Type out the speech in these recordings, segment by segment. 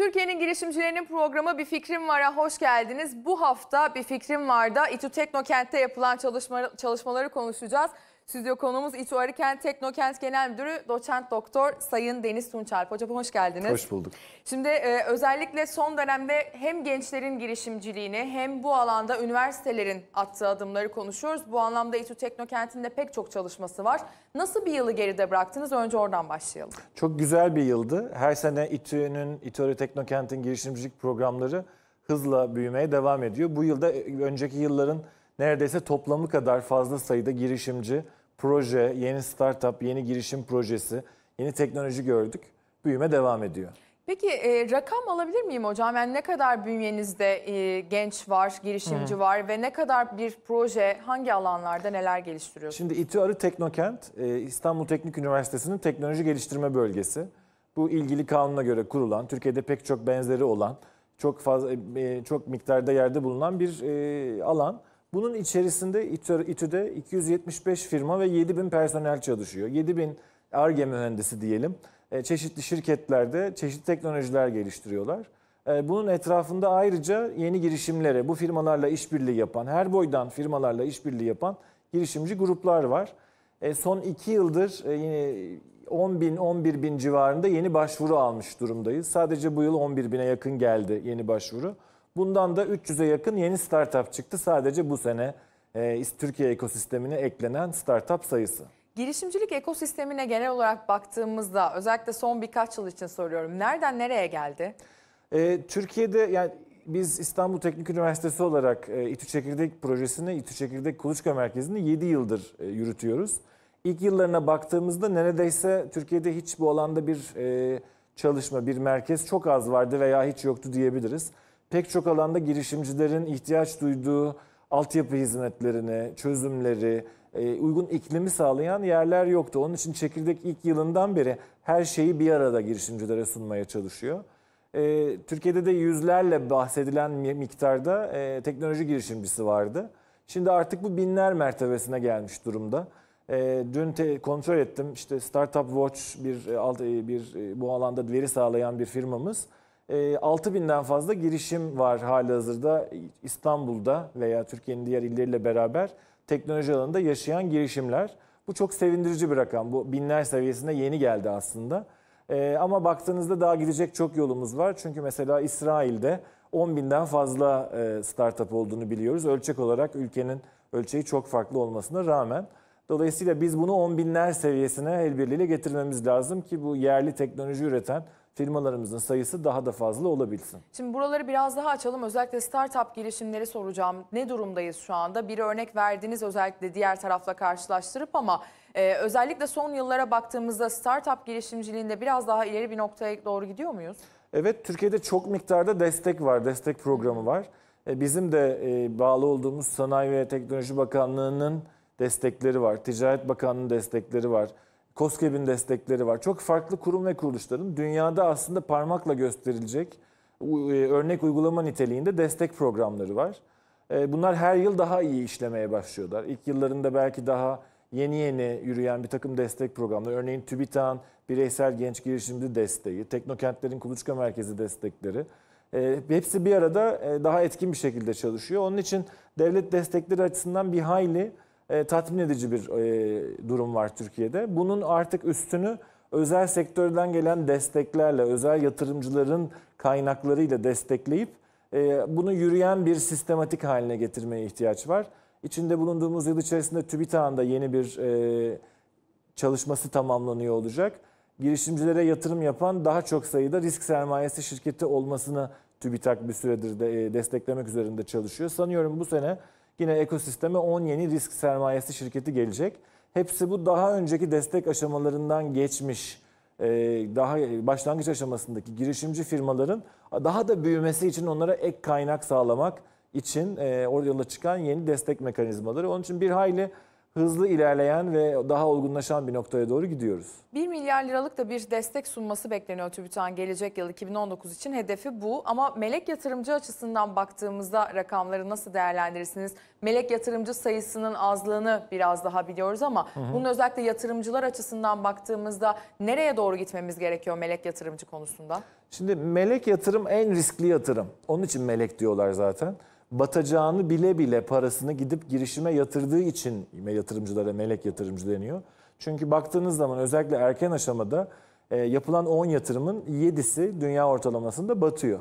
Türkiye'nin girişimcilerinin programı Bir Fikrim Var'a hoş geldiniz. Bu hafta Bir Fikrim Var'da İTÜ Teknokent'te yapılan çalışma, çalışmaları konuşacağız. Stüdyo konuğumuz İTÜ Arıken Teknokent Genel Müdürü Doçent Doktor Sayın Deniz Tunçalp. Hocam hoş geldiniz. Hoş bulduk. Şimdi e, özellikle son dönemde hem gençlerin girişimciliğini hem bu alanda üniversitelerin attığı adımları konuşuyoruz. Bu anlamda İTÜ Teknokentinde pek çok çalışması var. Nasıl bir yılı geride bıraktınız? Önce oradan başlayalım. Çok güzel bir yıldı. Her sene İTÜ'nün, İTÜ Teknokent'in girişimcilik programları hızla büyümeye devam ediyor. Bu yılda e, önceki yılların neredeyse toplamı kadar fazla sayıda girişimci, proje, yeni startup, yeni girişim projesi, yeni teknoloji gördük. Büyüme devam ediyor. Peki e, rakam alabilir miyim hocam? Yani ne kadar bünyenizde e, genç var, girişimci Hı. var ve ne kadar bir proje hangi alanlarda neler geliştiriyorsunuz? Şimdi İTÜ Arı Teknokent e, İstanbul Teknik Üniversitesi'nin teknoloji geliştirme bölgesi. Bu ilgili kanuna göre kurulan, Türkiye'de pek çok benzeri olan, çok fazla e, e çok miktarda yerde bulunan bir e, alan. Bunun içerisinde İTÜ'de 275 firma ve 7 bin personel çalışıyor. 7 bin ARGE mühendisi diyelim. E, çeşitli şirketlerde çeşitli teknolojiler geliştiriyorlar. E, bunun etrafında ayrıca yeni girişimlere, bu firmalarla işbirliği yapan, her boydan firmalarla işbirliği yapan girişimci gruplar var. E, son iki yıldır yine 10 bin, 11 bin civarında yeni başvuru almış durumdayız. Sadece bu yıl 11 bine yakın geldi yeni başvuru. Bundan da 300'e yakın yeni startup çıktı sadece bu sene e, Türkiye ekosistemine eklenen startup sayısı. Girişimcilik ekosistemine genel olarak baktığımızda özellikle son birkaç yıl için soruyorum. Nereden nereye geldi? E, Türkiye'de yani biz İstanbul Teknik Üniversitesi olarak e, İTÜ Çekirdek projesini, İTÜ Çekirdek Kuluçka Merkezi'ni 7 yıldır e, yürütüyoruz. İlk yıllarına baktığımızda neredeyse Türkiye'de hiç bu alanda bir e, çalışma, bir merkez çok az vardı veya hiç yoktu diyebiliriz pek çok alanda girişimcilerin ihtiyaç duyduğu altyapı hizmetlerini, çözümleri, e, uygun iklimi sağlayan yerler yoktu. Onun için çekirdek ilk yılından beri her şeyi bir arada girişimcilere sunmaya çalışıyor. E, Türkiye'de de yüzlerle bahsedilen miktarda e, teknoloji girişimcisi vardı. Şimdi artık bu binler mertebesine gelmiş durumda. Dün te, kontrol ettim işte Startup Watch bir, bir bu alanda veri sağlayan bir firmamız 6000'den ee, fazla girişim var hali hazırda İstanbul'da veya Türkiye'nin diğer illeriyle beraber teknoloji alanında yaşayan girişimler. Bu çok sevindirici bir rakam. Bu binler seviyesinde yeni geldi aslında. Ee, ama baktığınızda daha gidecek çok yolumuz var. Çünkü mesela İsrail'de 10 binden fazla e, startup olduğunu biliyoruz. Ölçek olarak ülkenin ölçeği çok farklı olmasına rağmen. Dolayısıyla biz bunu 10 binler seviyesine el birliğiyle getirmemiz lazım ki bu yerli teknoloji üreten firmalarımızın sayısı daha da fazla olabilsin. Şimdi buraları biraz daha açalım. Özellikle startup girişimleri soracağım. Ne durumdayız şu anda? Bir örnek verdiniz özellikle diğer tarafla karşılaştırıp ama e, özellikle son yıllara baktığımızda startup girişimciliğinde biraz daha ileri bir noktaya doğru gidiyor muyuz? Evet, Türkiye'de çok miktarda destek var, destek programı var. E, bizim de e, bağlı olduğumuz Sanayi ve Teknoloji Bakanlığı'nın destekleri var, Ticaret Bakanlığı'nın destekleri var. COSGAP'in destekleri var. Çok farklı kurum ve kuruluşların dünyada aslında parmakla gösterilecek e, örnek uygulama niteliğinde destek programları var. E, bunlar her yıl daha iyi işlemeye başlıyorlar. İlk yıllarında belki daha yeni yeni yürüyen bir takım destek programları. Örneğin TÜBİTAK'ın bireysel genç girişimci desteği, teknokentlerin kuluçka merkezi destekleri. E, hepsi bir arada daha etkin bir şekilde çalışıyor. Onun için devlet destekleri açısından bir hayli e, tatmin edici bir e, durum var Türkiye'de. Bunun artık üstünü özel sektörden gelen desteklerle, özel yatırımcıların kaynaklarıyla destekleyip e, bunu yürüyen bir sistematik haline getirmeye ihtiyaç var. İçinde bulunduğumuz yıl içerisinde TÜBİTAK'ın da yeni bir e, çalışması tamamlanıyor olacak. Girişimcilere yatırım yapan daha çok sayıda risk sermayesi şirketi olmasını TÜBİTAK bir süredir de, e, desteklemek üzerinde çalışıyor. Sanıyorum bu sene Yine ekosisteme 10 yeni risk sermayesi şirketi gelecek. Hepsi bu daha önceki destek aşamalarından geçmiş, e, daha başlangıç aşamasındaki girişimci firmaların daha da büyümesi için onlara ek kaynak sağlamak için e, orada yola çıkan yeni destek mekanizmaları. Onun için bir hayli hızlı ilerleyen ve daha olgunlaşan bir noktaya doğru gidiyoruz. 1 milyar liralık da bir destek sunması bekleniyor TÜBİTAK'ın gelecek yıl 2019 için hedefi bu. Ama melek yatırımcı açısından baktığımızda rakamları nasıl değerlendirirsiniz? Melek yatırımcı sayısının azlığını biraz daha biliyoruz ama hı hı. bunun özellikle yatırımcılar açısından baktığımızda nereye doğru gitmemiz gerekiyor melek yatırımcı konusunda? Şimdi melek yatırım en riskli yatırım. Onun için melek diyorlar zaten batacağını bile bile parasını gidip girişime yatırdığı için yatırımcılara melek yatırımcı deniyor. Çünkü baktığınız zaman özellikle erken aşamada e, yapılan 10 yatırımın 7'si dünya ortalamasında batıyor.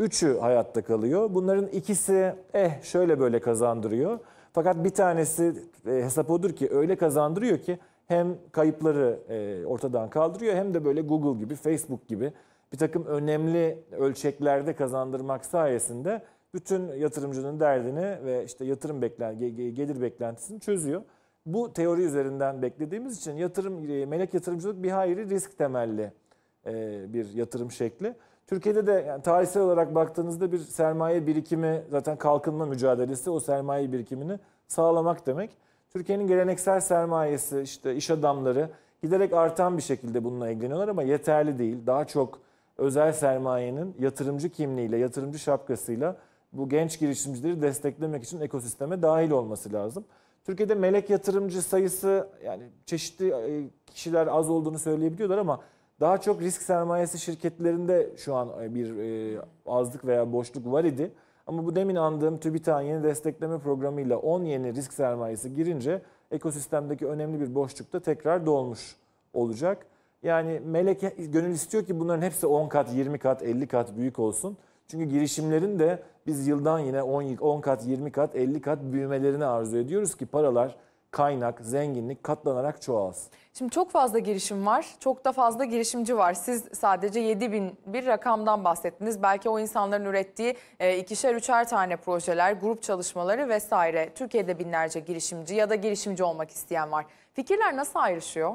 3'ü hayatta kalıyor. Bunların ikisi eh şöyle böyle kazandırıyor. Fakat bir tanesi e, hesap odur ki öyle kazandırıyor ki hem kayıpları e, ortadan kaldırıyor hem de böyle Google gibi, Facebook gibi bir takım önemli ölçeklerde kazandırmak sayesinde bütün yatırımcının derdini ve işte yatırım beklen gelir beklentisini çözüyor. Bu teori üzerinden beklediğimiz için yatırım e, melek yatırımcılık bir hayli risk temelli e, bir yatırım şekli. Türkiye'de de yani tarihsel olarak baktığınızda bir sermaye birikimi zaten kalkınma mücadelesi o sermaye birikimini sağlamak demek. Türkiye'nin geleneksel sermayesi işte iş adamları giderek artan bir şekilde bununla ilgileniyorlar ama yeterli değil. Daha çok özel sermayenin yatırımcı kimliğiyle, yatırımcı şapkasıyla bu genç girişimcileri desteklemek için ekosisteme dahil olması lazım. Türkiye'de melek yatırımcı sayısı yani çeşitli e, kişiler az olduğunu söyleyebiliyorlar ama daha çok risk sermayesi şirketlerinde şu an e, bir e, azlık veya boşluk var idi. Ama bu demin andığım TÜBİTAK'ın yeni destekleme programıyla 10 yeni risk sermayesi girince ekosistemdeki önemli bir boşluk da tekrar dolmuş olacak. Yani melek gönül istiyor ki bunların hepsi 10 kat, 20 kat, 50 kat büyük olsun. Çünkü girişimlerin de biz yıldan yine 10, 10 kat, 20 kat, 50 kat büyümelerini arzu ediyoruz ki paralar kaynak, zenginlik katlanarak çoğalsın. Şimdi çok fazla girişim var, çok da fazla girişimci var. Siz sadece 7 bin bir rakamdan bahsettiniz. Belki o insanların ürettiği e, ikişer üçer tane projeler, grup çalışmaları vesaire. Türkiye'de binlerce girişimci ya da girişimci olmak isteyen var. Fikirler nasıl ayrışıyor?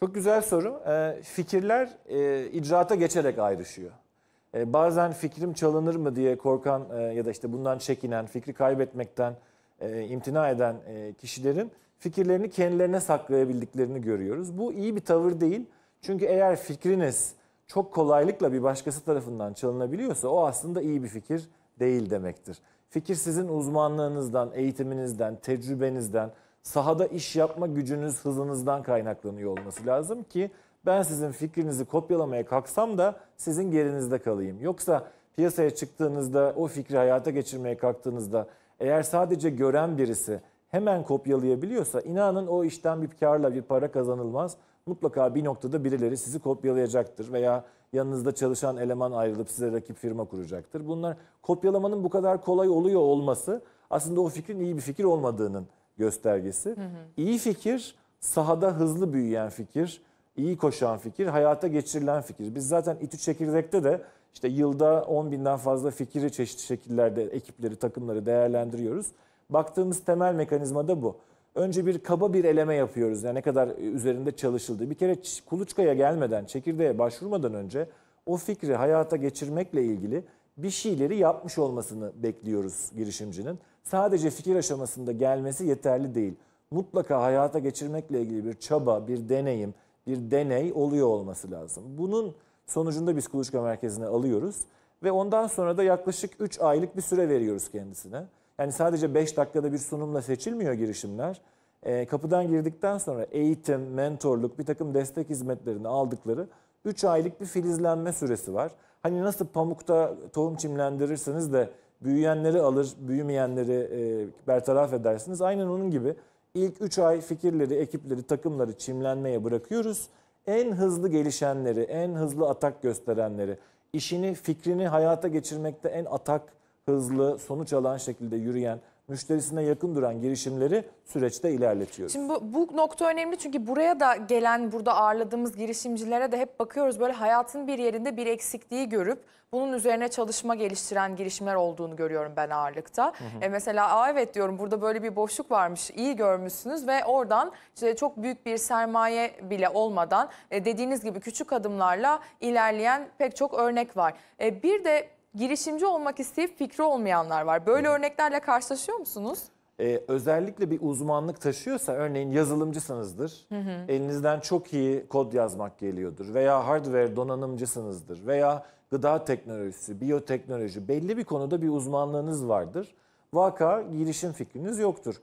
Çok güzel soru. E, fikirler e, icraata geçerek ayrışıyor. E, bazen fikrim çalınır mı diye korkan e, ya da işte bundan çekinen, fikri kaybetmekten e, imtina eden e, kişilerin fikirlerini kendilerine saklayabildiklerini görüyoruz. Bu iyi bir tavır değil. Çünkü eğer fikriniz çok kolaylıkla bir başkası tarafından çalınabiliyorsa o aslında iyi bir fikir değil demektir. Fikir sizin uzmanlığınızdan, eğitiminizden, tecrübenizden, sahada iş yapma gücünüz, hızınızdan kaynaklanıyor olması lazım ki ben sizin fikrinizi kopyalamaya kalksam da sizin gerinizde kalayım. Yoksa piyasaya çıktığınızda o fikri hayata geçirmeye kalktığınızda eğer sadece gören birisi hemen kopyalayabiliyorsa inanın o işten bir karla bir para kazanılmaz. Mutlaka bir noktada birileri sizi kopyalayacaktır veya yanınızda çalışan eleman ayrılıp size rakip firma kuracaktır. Bunlar kopyalamanın bu kadar kolay oluyor olması aslında o fikrin iyi bir fikir olmadığının göstergesi. Hı hı. İyi fikir sahada hızlı büyüyen fikir, iyi koşan fikir, hayata geçirilen fikir. Biz zaten İTÜ Çekirdek'te de işte yılda 10 binden fazla fikri çeşitli şekillerde ekipleri, takımları değerlendiriyoruz. Baktığımız temel mekanizma da bu. Önce bir kaba bir eleme yapıyoruz. Yani ne kadar üzerinde çalışıldı. Bir kere kuluçkaya gelmeden, çekirdeğe başvurmadan önce o fikri hayata geçirmekle ilgili bir şeyleri yapmış olmasını bekliyoruz girişimcinin. Sadece fikir aşamasında gelmesi yeterli değil. Mutlaka hayata geçirmekle ilgili bir çaba, bir deneyim, bir deney oluyor olması lazım. Bunun sonucunda biz kuluçka merkezine alıyoruz ve ondan sonra da yaklaşık 3 aylık bir süre veriyoruz kendisine. Yani sadece 5 dakikada bir sunumla seçilmiyor girişimler. E, kapıdan girdikten sonra eğitim, mentorluk, bir takım destek hizmetlerini aldıkları 3 aylık bir filizlenme süresi var. Hani nasıl pamukta tohum çimlendirirsiniz de büyüyenleri alır, büyümeyenleri e, bertaraf edersiniz. Aynen onun gibi İlk 3 ay fikirleri, ekipleri, takımları çimlenmeye bırakıyoruz. En hızlı gelişenleri, en hızlı atak gösterenleri, işini, fikrini hayata geçirmekte en atak, hızlı, sonuç alan şekilde yürüyen müşterisine yakın duran girişimleri süreçte ilerletiyoruz. Şimdi bu, bu nokta önemli çünkü buraya da gelen burada ağırladığımız girişimcilere de hep bakıyoruz böyle hayatın bir yerinde bir eksikliği görüp bunun üzerine çalışma geliştiren girişimler olduğunu görüyorum ben ağırlıkta. Hı hı. E mesela evet diyorum burada böyle bir boşluk varmış iyi görmüşsünüz ve oradan işte çok büyük bir sermaye bile olmadan e, dediğiniz gibi küçük adımlarla ilerleyen pek çok örnek var. E, bir de girişimci olmak isteyip fikri olmayanlar var. Böyle örneklerle karşılaşıyor musunuz? Ee, özellikle bir uzmanlık taşıyorsa örneğin yazılımcısınızdır. Hı hı. Elinizden çok iyi kod yazmak geliyordur veya hardware donanımcısınızdır veya gıda teknolojisi, biyoteknoloji belli bir konuda bir uzmanlığınız vardır. Vaka girişim fikriniz yoktur.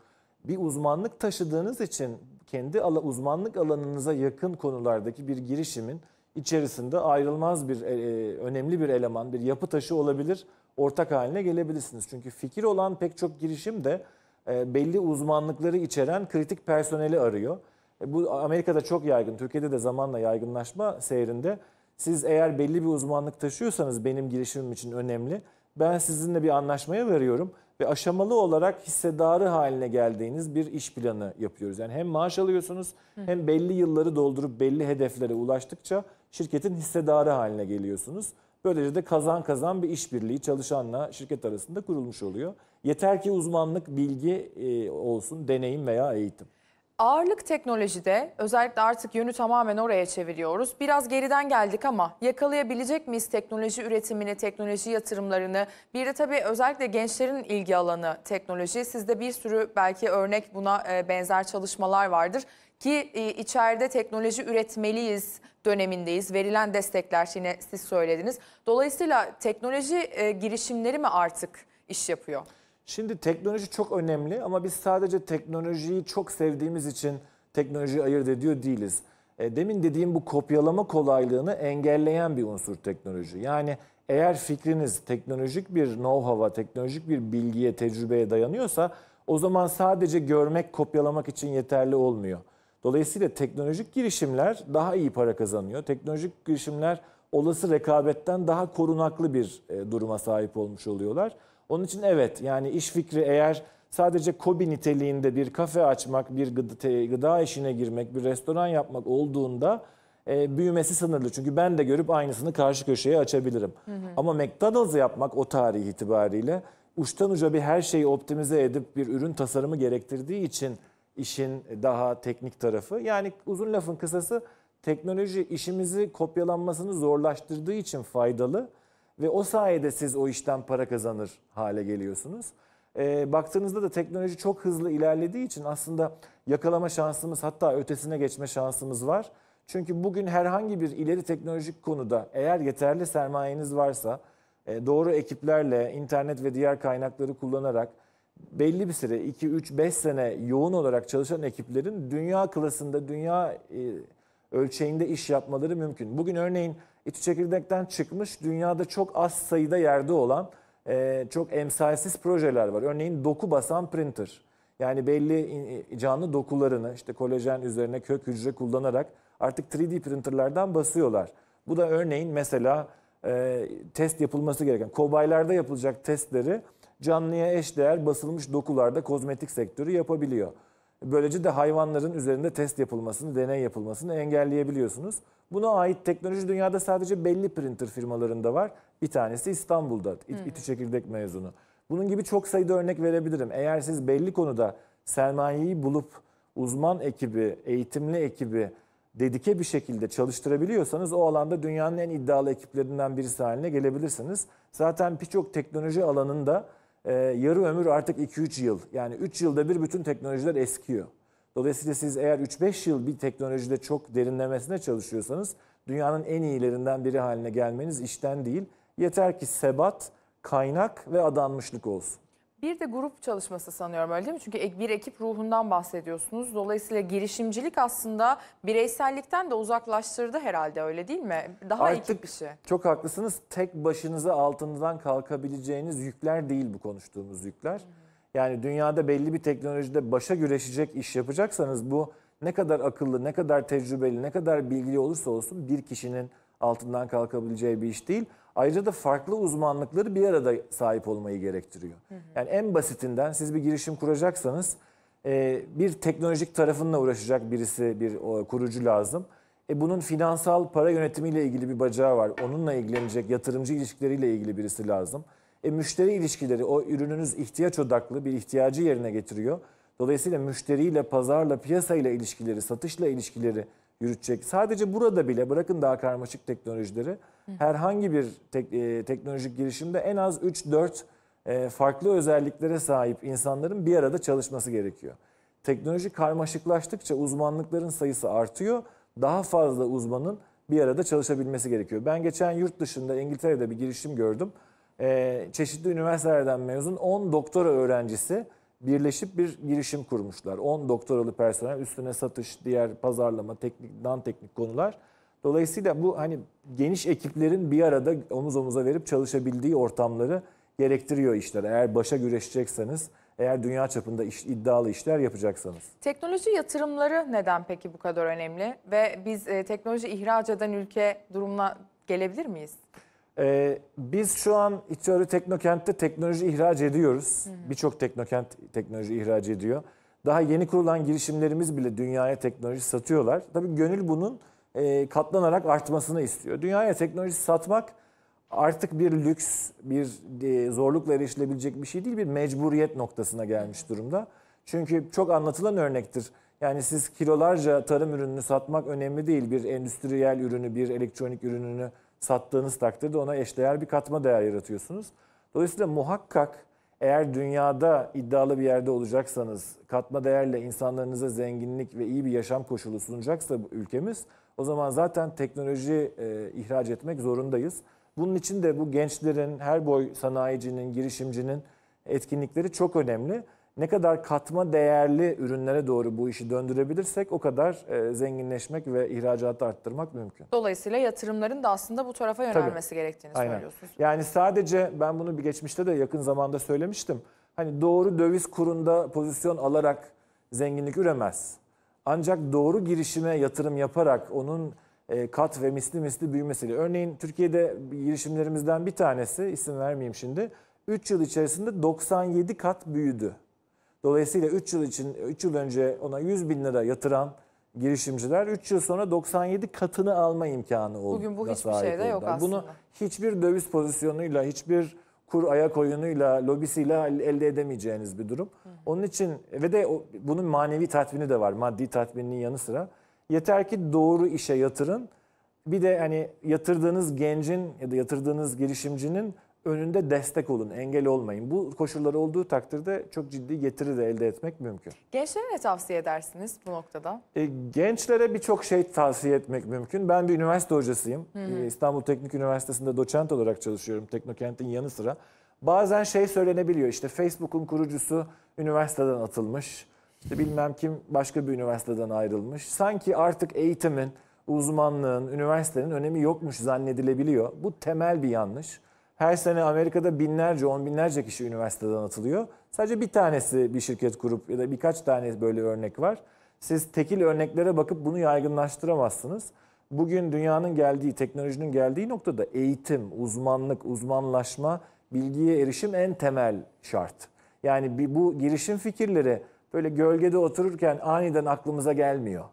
Bir uzmanlık taşıdığınız için kendi uzmanlık alanınıza yakın konulardaki bir girişimin içerisinde ayrılmaz bir e, e, önemli bir eleman, bir yapı taşı olabilir. Ortak haline gelebilirsiniz. Çünkü fikir olan pek çok girişim de e, belli uzmanlıkları içeren kritik personeli arıyor. E, bu Amerika'da çok yaygın, Türkiye'de de zamanla yaygınlaşma seyrinde. Siz eğer belli bir uzmanlık taşıyorsanız benim girişimim için önemli. Ben sizinle bir anlaşmaya veriyorum ve aşamalı olarak hissedarı haline geldiğiniz bir iş planı yapıyoruz. Yani hem maaş alıyorsunuz hem belli yılları doldurup belli hedeflere ulaştıkça şirketin hissedarı haline geliyorsunuz. Böylece de kazan kazan bir işbirliği çalışanla şirket arasında kurulmuş oluyor. Yeter ki uzmanlık, bilgi e, olsun, deneyim veya eğitim. Ağırlık teknolojide özellikle artık yönü tamamen oraya çeviriyoruz. Biraz geriden geldik ama yakalayabilecek miyiz teknoloji üretimini, teknoloji yatırımlarını? Bir de tabii özellikle gençlerin ilgi alanı teknoloji. Sizde bir sürü belki örnek buna e, benzer çalışmalar vardır. Ki e, içeride teknoloji üretmeliyiz dönemindeyiz. Verilen destekler yine siz söylediniz. Dolayısıyla teknoloji e, girişimleri mi artık iş yapıyor? Şimdi teknoloji çok önemli ama biz sadece teknolojiyi çok sevdiğimiz için teknolojiyi ayırt ediyor değiliz. E, demin dediğim bu kopyalama kolaylığını engelleyen bir unsur teknoloji. Yani eğer fikriniz teknolojik bir know-how'a, teknolojik bir bilgiye, tecrübeye dayanıyorsa o zaman sadece görmek, kopyalamak için yeterli olmuyor. Dolayısıyla teknolojik girişimler daha iyi para kazanıyor. Teknolojik girişimler olası rekabetten daha korunaklı bir e, duruma sahip olmuş oluyorlar. Onun için evet yani iş fikri eğer sadece kobi niteliğinde bir kafe açmak, bir gıda işine girmek, bir restoran yapmak olduğunda e, büyümesi sınırlı. Çünkü ben de görüp aynısını karşı köşeye açabilirim. Hı hı. Ama McDonald's yapmak o tarih itibariyle uçtan uca bir her şeyi optimize edip bir ürün tasarımı gerektirdiği için işin daha teknik tarafı. Yani uzun lafın kısası teknoloji işimizi kopyalanmasını zorlaştırdığı için faydalı ve o sayede siz o işten para kazanır hale geliyorsunuz. E, baktığınızda da teknoloji çok hızlı ilerlediği için aslında yakalama şansımız hatta ötesine geçme şansımız var. Çünkü bugün herhangi bir ileri teknolojik konuda eğer yeterli sermayeniz varsa e, doğru ekiplerle internet ve diğer kaynakları kullanarak belli bir süre 2 3 5 sene yoğun olarak çalışan ekiplerin dünya klasında, dünya e, ölçeğinde iş yapmaları mümkün. Bugün örneğin İTÜ Çekirdek'ten çıkmış dünyada çok az sayıda yerde olan e, çok emsalsiz projeler var. Örneğin doku basan printer. Yani belli canlı dokularını işte kolajen üzerine kök hücre kullanarak artık 3D printerlardan basıyorlar. Bu da örneğin mesela e, test yapılması gereken kobaylarda yapılacak testleri canlıya eşdeğer basılmış dokularda kozmetik sektörü yapabiliyor. Böylece de hayvanların üzerinde test yapılmasını, deney yapılmasını engelleyebiliyorsunuz. Buna ait teknoloji dünyada sadece belli printer firmalarında var. Bir tanesi İstanbul'da, İ- hmm. İTÜ Çekirdek mezunu. Bunun gibi çok sayıda örnek verebilirim. Eğer siz belli konuda sermayeyi bulup uzman ekibi, eğitimli ekibi dedike bir şekilde çalıştırabiliyorsanız o alanda dünyanın en iddialı ekiplerinden birisi haline gelebilirsiniz. Zaten birçok teknoloji alanında e, yarı ömür artık 2-3 yıl. Yani 3 yılda bir bütün teknolojiler eskiyor. Dolayısıyla siz eğer 3-5 yıl bir teknolojide çok derinlemesine çalışıyorsanız dünyanın en iyilerinden biri haline gelmeniz işten değil. Yeter ki sebat, kaynak ve adanmışlık olsun. Bir de grup çalışması sanıyorum öyle değil mi? Çünkü e, bir ekip ruhundan bahsediyorsunuz. Dolayısıyla girişimcilik aslında bireysellikten de uzaklaştırdı herhalde öyle değil mi? Daha Artık ekip şey. Çok haklısınız. Tek başınıza altından kalkabileceğiniz yükler değil bu konuştuğumuz yükler. Yani dünyada belli bir teknolojide başa güreşecek iş yapacaksanız bu ne kadar akıllı, ne kadar tecrübeli, ne kadar bilgili olursa olsun bir kişinin altından kalkabileceği bir iş değil. Ayrıca da farklı uzmanlıkları bir arada sahip olmayı gerektiriyor. Hı hı. Yani en basitinden siz bir girişim kuracaksanız e, bir teknolojik tarafınla uğraşacak birisi, bir kurucu lazım. E bunun finansal para yönetimiyle ilgili bir bacağı var. Onunla ilgilenecek yatırımcı ilişkileriyle ilgili birisi lazım. E müşteri ilişkileri o ürününüz ihtiyaç odaklı bir ihtiyacı yerine getiriyor. Dolayısıyla müşteriyle, pazarla, piyasayla ilişkileri, satışla ilişkileri yürütecek. Sadece burada bile bırakın daha karmaşık teknolojileri herhangi bir tek, e, teknolojik girişimde en az 3-4 e, farklı özelliklere sahip insanların bir arada çalışması gerekiyor. Teknoloji karmaşıklaştıkça uzmanlıkların sayısı artıyor. Daha fazla uzmanın bir arada çalışabilmesi gerekiyor. Ben geçen yurt dışında İngiltere'de bir girişim gördüm. E, çeşitli üniversitelerden mezun 10 doktora öğrencisi birleşip bir girişim kurmuşlar. 10 doktoralı personel üstüne satış, diğer pazarlama, teknik, dan teknik konular. Dolayısıyla bu hani geniş ekiplerin bir arada omuz omuza verip çalışabildiği ortamları gerektiriyor işler. Eğer başa güreşecekseniz, eğer dünya çapında iş, iddialı işler yapacaksanız. Teknoloji yatırımları neden peki bu kadar önemli? Ve biz e, teknoloji ihraç eden ülke durumuna gelebilir miyiz? Ee, biz şu an İçörü Teknokent'te teknoloji ihraç ediyoruz. Birçok teknokent teknoloji ihraç ediyor. Daha yeni kurulan girişimlerimiz bile dünyaya teknoloji satıyorlar. Tabii gönül bunun e, katlanarak artmasını istiyor. Dünyaya teknoloji satmak artık bir lüks, bir e, zorlukla erişilebilecek bir şey değil, bir mecburiyet noktasına gelmiş durumda. Çünkü çok anlatılan örnektir. Yani siz kilolarca tarım ürününü satmak önemli değil. Bir endüstriyel ürünü, bir elektronik ürününü sattığınız takdirde ona eşdeğer bir katma değer yaratıyorsunuz. Dolayısıyla muhakkak eğer dünyada iddialı bir yerde olacaksanız, katma değerle insanlarınıza zenginlik ve iyi bir yaşam koşulu sunacaksa ülkemiz o zaman zaten teknoloji e, ihraç etmek zorundayız. Bunun için de bu gençlerin, her boy sanayicinin, girişimcinin etkinlikleri çok önemli. Ne kadar katma değerli ürünlere doğru bu işi döndürebilirsek o kadar e, zenginleşmek ve ihracatı arttırmak mümkün. Dolayısıyla yatırımların da aslında bu tarafa yönelmesi Tabii. gerektiğini Aynen. söylüyorsunuz. Yani sadece ben bunu bir geçmişte de yakın zamanda söylemiştim. Hani doğru döviz kurunda pozisyon alarak zenginlik üremez. Ancak doğru girişime yatırım yaparak onun e, kat ve misli misli büyümesiyle. Örneğin Türkiye'de girişimlerimizden bir tanesi, isim vermeyeyim şimdi, 3 yıl içerisinde 97 kat büyüdü. Dolayısıyla 3 yıl için 3 yıl önce ona 100 bin lira yatıran girişimciler 3 yıl sonra 97 katını alma imkanı oldu. Bugün bu hiçbir şeyde yok aslında. Bunu hiçbir döviz pozisyonuyla, hiçbir kur ayak oyunuyla, lobisiyle elde edemeyeceğiniz bir durum. Hı. Onun için ve de o, bunun manevi tatmini de var. Maddi tatmininin yanı sıra. Yeter ki doğru işe yatırın. Bir de hani yatırdığınız gencin ya da yatırdığınız girişimcinin önünde destek olun, engel olmayın. Bu koşulları olduğu takdirde çok ciddi getiri de elde etmek mümkün. Gençlere ne tavsiye edersiniz bu noktada? E, gençlere birçok şey tavsiye etmek mümkün. Ben bir üniversite hocasıyım. Hı hı. E, İstanbul Teknik Üniversitesi'nde doçent olarak çalışıyorum Teknokent'in yanı sıra. Bazen şey söylenebiliyor işte Facebook'un kurucusu üniversiteden atılmış. İşte bilmem kim başka bir üniversiteden ayrılmış. Sanki artık eğitimin, uzmanlığın, üniversitenin önemi yokmuş zannedilebiliyor. Bu temel bir yanlış. Her sene Amerika'da binlerce, on binlerce kişi üniversiteden atılıyor. Sadece bir tanesi bir şirket kurup ya da birkaç tane böyle örnek var. Siz tekil örneklere bakıp bunu yaygınlaştıramazsınız. Bugün dünyanın geldiği, teknolojinin geldiği noktada eğitim, uzmanlık, uzmanlaşma, bilgiye erişim en temel şart. Yani bu girişim fikirleri böyle gölgede otururken aniden aklımıza gelmiyor.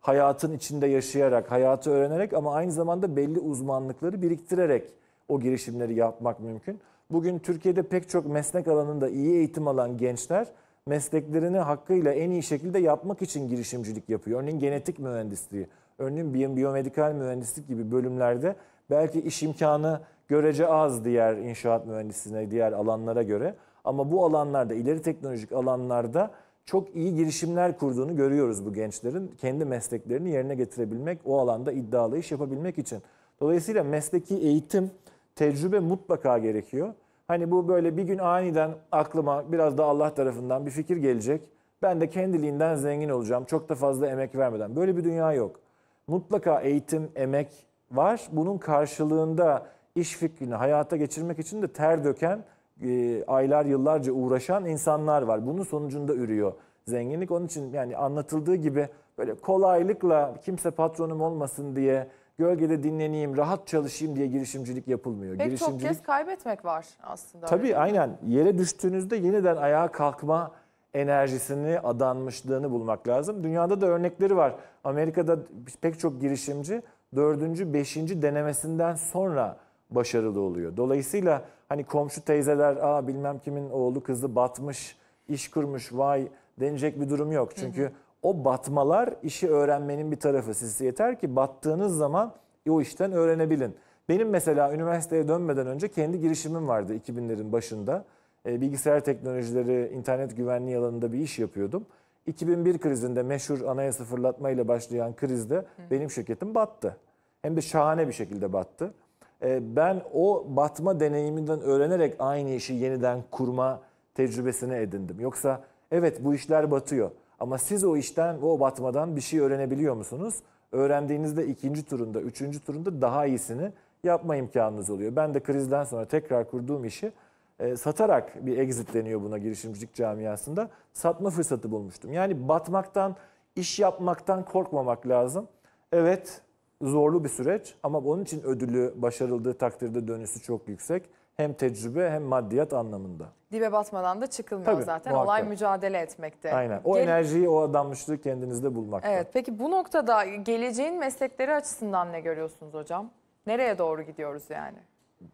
Hayatın içinde yaşayarak, hayatı öğrenerek ama aynı zamanda belli uzmanlıkları biriktirerek o girişimleri yapmak mümkün. Bugün Türkiye'de pek çok meslek alanında iyi eğitim alan gençler mesleklerini hakkıyla en iyi şekilde yapmak için girişimcilik yapıyor. Örneğin genetik mühendisliği, örneğin biyomedikal mühendislik gibi bölümlerde belki iş imkanı görece az diğer inşaat mühendisliğine, diğer alanlara göre. Ama bu alanlarda, ileri teknolojik alanlarda çok iyi girişimler kurduğunu görüyoruz bu gençlerin. Kendi mesleklerini yerine getirebilmek, o alanda iddialı iş yapabilmek için. Dolayısıyla mesleki eğitim tecrübe mutlaka gerekiyor. Hani bu böyle bir gün aniden aklıma biraz da Allah tarafından bir fikir gelecek. Ben de kendiliğinden zengin olacağım çok da fazla emek vermeden. Böyle bir dünya yok. Mutlaka eğitim, emek var. Bunun karşılığında iş fikrini hayata geçirmek için de ter döken, e, aylar yıllarca uğraşan insanlar var. Bunun sonucunda ürüyor zenginlik. Onun için yani anlatıldığı gibi böyle kolaylıkla kimse patronum olmasın diye gölgede dinleneyim, rahat çalışayım diye girişimcilik yapılmıyor. Pek girişimcilik... çok kez kaybetmek var aslında. Tabii aynen. Yere düştüğünüzde yeniden ayağa kalkma enerjisini, adanmışlığını bulmak lazım. Dünyada da örnekleri var. Amerika'da pek çok girişimci dördüncü, beşinci denemesinden sonra başarılı oluyor. Dolayısıyla hani komşu teyzeler, aa bilmem kimin oğlu kızı batmış, iş kurmuş, vay denecek bir durum yok. Çünkü hı hı o batmalar işi öğrenmenin bir tarafı. Siz yeter ki battığınız zaman o işten öğrenebilin. Benim mesela üniversiteye dönmeden önce kendi girişimim vardı 2000'lerin başında. E, bilgisayar teknolojileri, internet güvenliği alanında bir iş yapıyordum. 2001 krizinde meşhur anayasa ile başlayan krizde Hı. benim şirketim battı. Hem de şahane bir şekilde battı. E, ben o batma deneyiminden öğrenerek aynı işi yeniden kurma tecrübesini edindim. Yoksa evet bu işler batıyor ama siz o işten, o batmadan bir şey öğrenebiliyor musunuz? Öğrendiğinizde ikinci turunda, üçüncü turunda daha iyisini yapma imkanınız oluyor. Ben de krizden sonra tekrar kurduğum işi e, satarak bir exit deniyor buna girişimcilik camiasında. Satma fırsatı bulmuştum. Yani batmaktan, iş yapmaktan korkmamak lazım. Evet, zorlu bir süreç ama onun için ödülü başarıldığı takdirde dönüşü çok yüksek. Hem tecrübe hem maddiyat anlamında dibe batmadan da çıkılmıyor Tabii, zaten. Muhakkak. Olay mücadele etmekte. Aynen. O Gel enerjiyi, o adanmışlığı kendinizde bulmakta. Evet. Peki bu noktada geleceğin meslekleri açısından ne görüyorsunuz hocam? Nereye doğru gidiyoruz yani?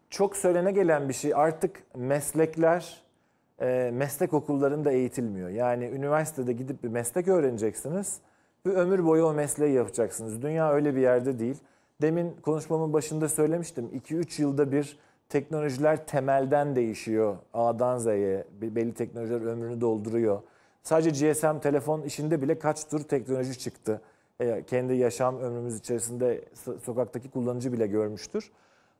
Çok söylene gelen bir şey. Artık meslekler e, meslek okullarında eğitilmiyor. Yani üniversitede gidip bir meslek öğreneceksiniz. Bir ömür boyu o mesleği yapacaksınız. Dünya öyle bir yerde değil. Demin konuşmamın başında söylemiştim. 2-3 yılda bir teknolojiler temelden değişiyor. A'dan Z'ye belli teknolojiler ömrünü dolduruyor. Sadece GSM telefon işinde bile kaç tür teknoloji çıktı. E, kendi yaşam ömrümüz içerisinde sokaktaki kullanıcı bile görmüştür.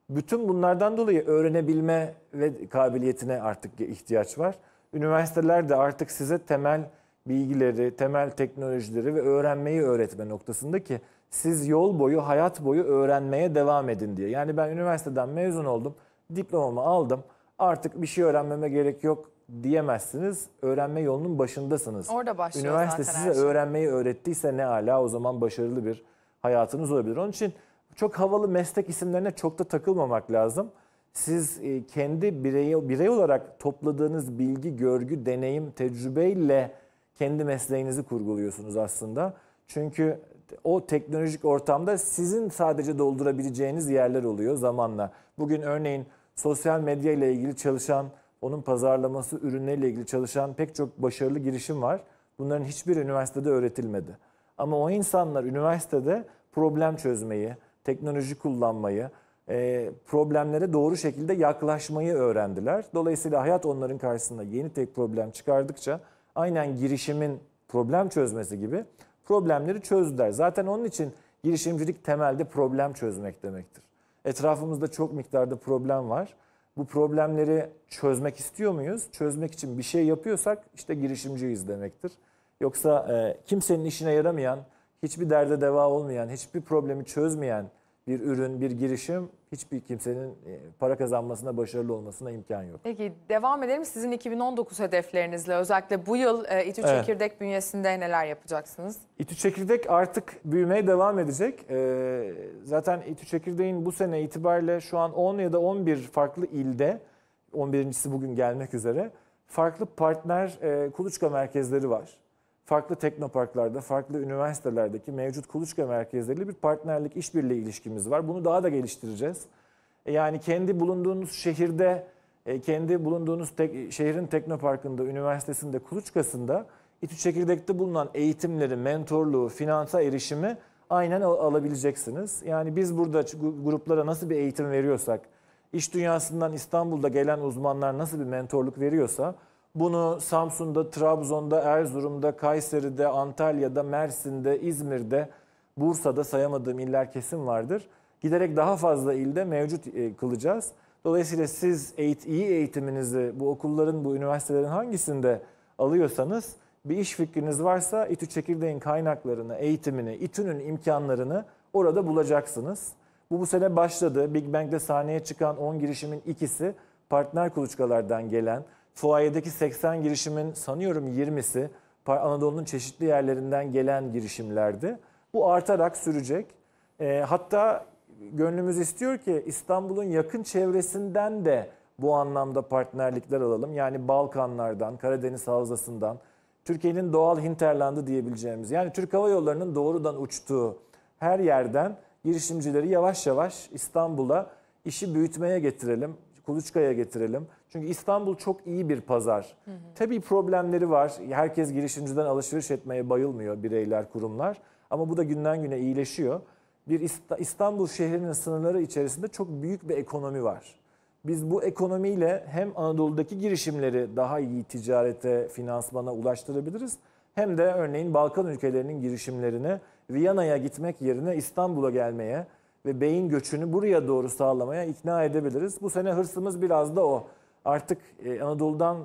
Bütün bunlardan dolayı öğrenebilme ve kabiliyetine artık ihtiyaç var. Üniversiteler de artık size temel bilgileri, temel teknolojileri ve öğrenmeyi öğretme noktasında ki siz yol boyu, hayat boyu öğrenmeye devam edin diye. Yani ben üniversiteden mezun oldum diplomamı aldım artık bir şey öğrenmeme gerek yok diyemezsiniz. Öğrenme yolunun başındasınız. Orada başlıyor Üniversite zaten size şey. öğrenmeyi öğrettiyse ne ala o zaman başarılı bir hayatınız olabilir. Onun için çok havalı meslek isimlerine çok da takılmamak lazım. Siz e, kendi birey, birey olarak topladığınız bilgi, görgü, deneyim, tecrübeyle kendi mesleğinizi kurguluyorsunuz aslında. Çünkü o teknolojik ortamda sizin sadece doldurabileceğiniz yerler oluyor zamanla. Bugün örneğin sosyal medya ile ilgili çalışan, onun pazarlaması, ürünleriyle ilgili çalışan pek çok başarılı girişim var. Bunların hiçbir üniversitede öğretilmedi. Ama o insanlar üniversitede problem çözmeyi, teknoloji kullanmayı, e, problemlere doğru şekilde yaklaşmayı öğrendiler. Dolayısıyla hayat onların karşısında yeni tek problem çıkardıkça aynen girişimin problem çözmesi gibi problemleri çözdüler. Zaten onun için girişimcilik temelde problem çözmek demektir. Etrafımızda çok miktarda problem var. Bu problemleri çözmek istiyor muyuz? Çözmek için bir şey yapıyorsak işte girişimciyiz demektir. Yoksa e, kimsenin işine yaramayan, hiçbir derde deva olmayan, hiçbir problemi çözmeyen bir ürün, bir girişim hiçbir kimsenin e, para kazanmasına, başarılı olmasına imkan yok. Peki devam edelim sizin 2019 hedeflerinizle. Özellikle bu yıl e, İTÜ evet. Çekirdek bünyesinde neler yapacaksınız? İTÜ Çekirdek artık büyümeye devam edecek. E, zaten İTÜ Çekirdek'in bu sene itibariyle şu an 10 ya da 11 farklı ilde, 11.si bugün gelmek üzere, farklı partner kuluçka merkezleri var farklı teknoparklarda, farklı üniversitelerdeki mevcut kuluçka merkezleriyle bir partnerlik, işbirliği ilişkimiz var. Bunu daha da geliştireceğiz. E, yani kendi bulunduğunuz şehirde, e, kendi bulunduğunuz tek, şehrin teknoparkında, üniversitesinde, kuluçkasında İTÜ Çekirdek'te bulunan eğitimleri, mentorluğu, finansa erişimi aynen al alabileceksiniz. Yani biz burada gruplara nasıl bir eğitim veriyorsak, iş dünyasından İstanbul'da gelen uzmanlar nasıl bir mentorluk veriyorsa bunu Samsun'da, Trabzon'da, Erzurum'da, Kayseri'de, Antalya'da, Mersin'de, İzmir'de, Bursa'da sayamadığım iller kesin vardır. Giderek daha fazla ilde mevcut e, kılacağız. Dolayısıyla siz eğit iyi eğitiminizi bu okulların, bu üniversitelerin hangisinde alıyorsanız bir iş fikriniz varsa İTÜ Çekirdeğin kaynaklarını, eğitimini, İTÜ'nün imkanlarını orada bulacaksınız. Bu bu sene başladı. Big Bang'de sahneye çıkan 10 girişimin ikisi partner kuluçkalardan gelen, Fuayedeki 80 girişimin sanıyorum 20'si Anadolu'nun çeşitli yerlerinden gelen girişimlerdi. Bu artarak sürecek. E, hatta gönlümüz istiyor ki İstanbul'un yakın çevresinden de bu anlamda partnerlikler alalım. Yani Balkanlardan, Karadeniz Havzası'ndan, Türkiye'nin doğal hinterlandı diyebileceğimiz. Yani Türk Hava Yolları'nın doğrudan uçtuğu her yerden girişimcileri yavaş yavaş İstanbul'a işi büyütmeye getirelim, Kuluçka'ya getirelim. Çünkü İstanbul çok iyi bir pazar. Hı hı. Tabii problemleri var. Herkes girişimciden alışveriş etmeye bayılmıyor bireyler, kurumlar. Ama bu da günden güne iyileşiyor. Bir İstanbul şehrinin sınırları içerisinde çok büyük bir ekonomi var. Biz bu ekonomiyle hem Anadolu'daki girişimleri daha iyi ticarete, finansmana ulaştırabiliriz. Hem de örneğin Balkan ülkelerinin girişimlerini Viyana'ya gitmek yerine İstanbul'a gelmeye ve beyin göçünü buraya doğru sağlamaya ikna edebiliriz. Bu sene hırsımız biraz da o artık e, Anadolu'dan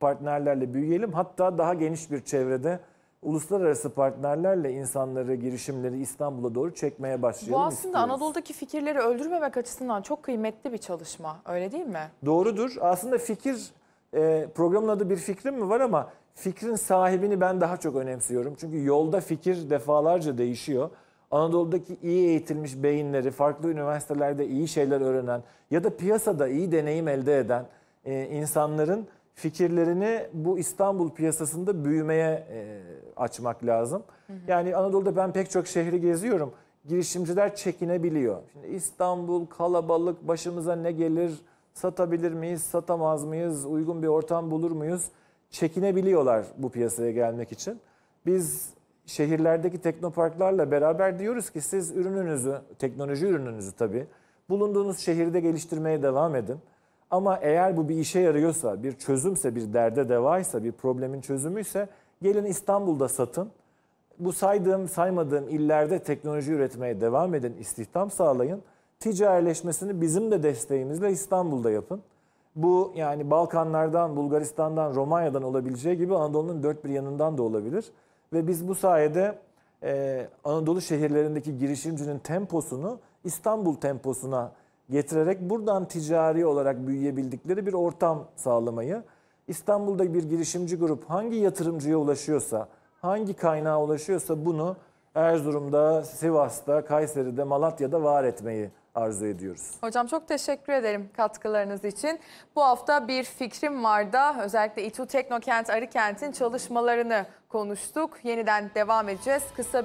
partnerlerle büyüyelim. Hatta daha geniş bir çevrede uluslararası partnerlerle insanları, girişimleri İstanbul'a doğru çekmeye başlayalım Bu aslında istiyoruz. Anadolu'daki fikirleri öldürmemek açısından çok kıymetli bir çalışma öyle değil mi? Doğrudur. Aslında fikir e, programın adı bir fikrim mi var ama fikrin sahibini ben daha çok önemsiyorum. Çünkü yolda fikir defalarca değişiyor. Anadolu'daki iyi eğitilmiş beyinleri, farklı üniversitelerde iyi şeyler öğrenen ya da piyasada iyi deneyim elde eden e, insanların fikirlerini bu İstanbul piyasasında büyümeye e, açmak lazım. Hı hı. Yani Anadolu'da ben pek çok şehri geziyorum. Girişimciler çekinebiliyor. Şimdi İstanbul kalabalık başımıza ne gelir? Satabilir miyiz? Satamaz mıyız? Uygun bir ortam bulur muyuz? Çekinebiliyorlar bu piyasaya gelmek için. Biz şehirlerdeki teknoparklarla beraber diyoruz ki siz ürününüzü, teknoloji ürününüzü tabii bulunduğunuz şehirde geliştirmeye devam edin. Ama eğer bu bir işe yarıyorsa, bir çözümse, bir derde devaysa, bir problemin çözümüyse gelin İstanbul'da satın. Bu saydığım, saymadığım illerde teknoloji üretmeye devam edin, istihdam sağlayın. Ticarileşmesini bizim de desteğimizle İstanbul'da yapın. Bu yani Balkanlardan, Bulgaristan'dan, Romanya'dan olabileceği gibi Anadolu'nun dört bir yanından da olabilir. Ve biz bu sayede e, Anadolu şehirlerindeki girişimcinin temposunu İstanbul temposuna getirerek buradan ticari olarak büyüyebildikleri bir ortam sağlamayı, İstanbul'da bir girişimci grup hangi yatırımcıya ulaşıyorsa, hangi kaynağa ulaşıyorsa bunu Erzurum'da, Sivas'ta, Kayseri'de, Malatya'da var etmeyi arzu ediyoruz. Hocam çok teşekkür ederim katkılarınız için. Bu hafta bir fikrim var da özellikle İTÜ Teknokent Arıkent'in çalışmalarını konuştuk. Yeniden devam edeceğiz. Kısa